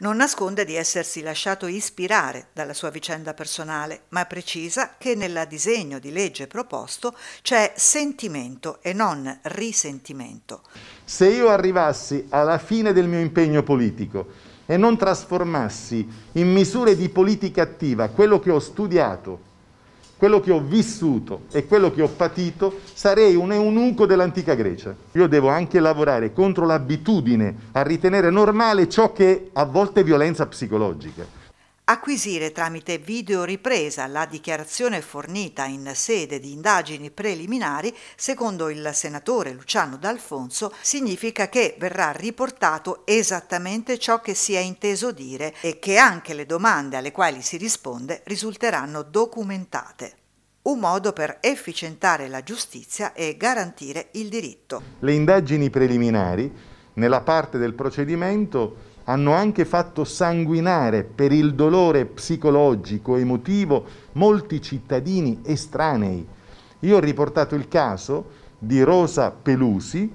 Non nasconde di essersi lasciato ispirare dalla sua vicenda personale, ma precisa che nel disegno di legge proposto c'è sentimento e non risentimento. Se io arrivassi alla fine del mio impegno politico e non trasformassi in misure di politica attiva quello che ho studiato, quello che ho vissuto e quello che ho patito, sarei un eunuco dell'antica Grecia. Io devo anche lavorare contro l'abitudine a ritenere normale ciò che è a volte è violenza psicologica acquisire tramite videoripresa la dichiarazione fornita in sede di indagini preliminari, secondo il senatore Luciano D'Alfonso, significa che verrà riportato esattamente ciò che si è inteso dire e che anche le domande alle quali si risponde risulteranno documentate un modo per efficientare la giustizia e garantire il diritto. Le indagini preliminari nella parte del procedimento hanno anche fatto sanguinare per il dolore psicologico, emotivo, molti cittadini estranei. Io ho riportato il caso di Rosa Pelusi,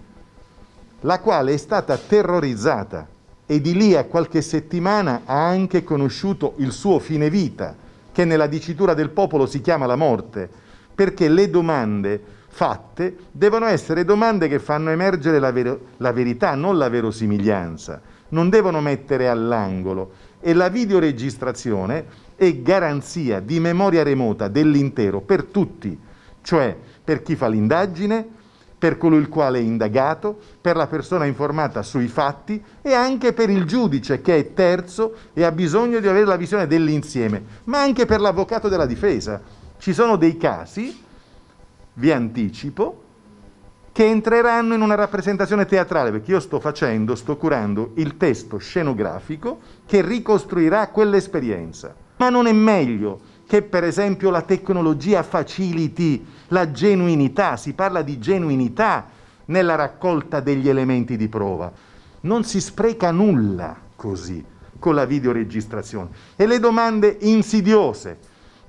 la quale è stata terrorizzata e di lì a qualche settimana ha anche conosciuto il suo fine vita, che nella dicitura del popolo si chiama la morte, perché le domande fatte devono essere domande che fanno emergere la, ver- la verità, non la verosimiglianza non devono mettere all'angolo e la videoregistrazione è garanzia di memoria remota dell'intero per tutti, cioè per chi fa l'indagine, per colui il quale è indagato, per la persona informata sui fatti e anche per il giudice che è terzo e ha bisogno di avere la visione dell'insieme, ma anche per l'avvocato della difesa. Ci sono dei casi, vi anticipo, che entreranno in una rappresentazione teatrale, perché io sto facendo, sto curando il testo scenografico che ricostruirà quell'esperienza. Ma non è meglio che per esempio la tecnologia faciliti la genuinità, si parla di genuinità nella raccolta degli elementi di prova. Non si spreca nulla così con la videoregistrazione. E le domande insidiose,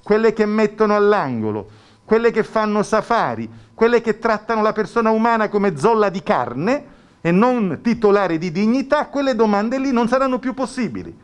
quelle che mettono all'angolo, quelle che fanno safari, quelle che trattano la persona umana come zolla di carne e non titolare di dignità, quelle domande lì non saranno più possibili.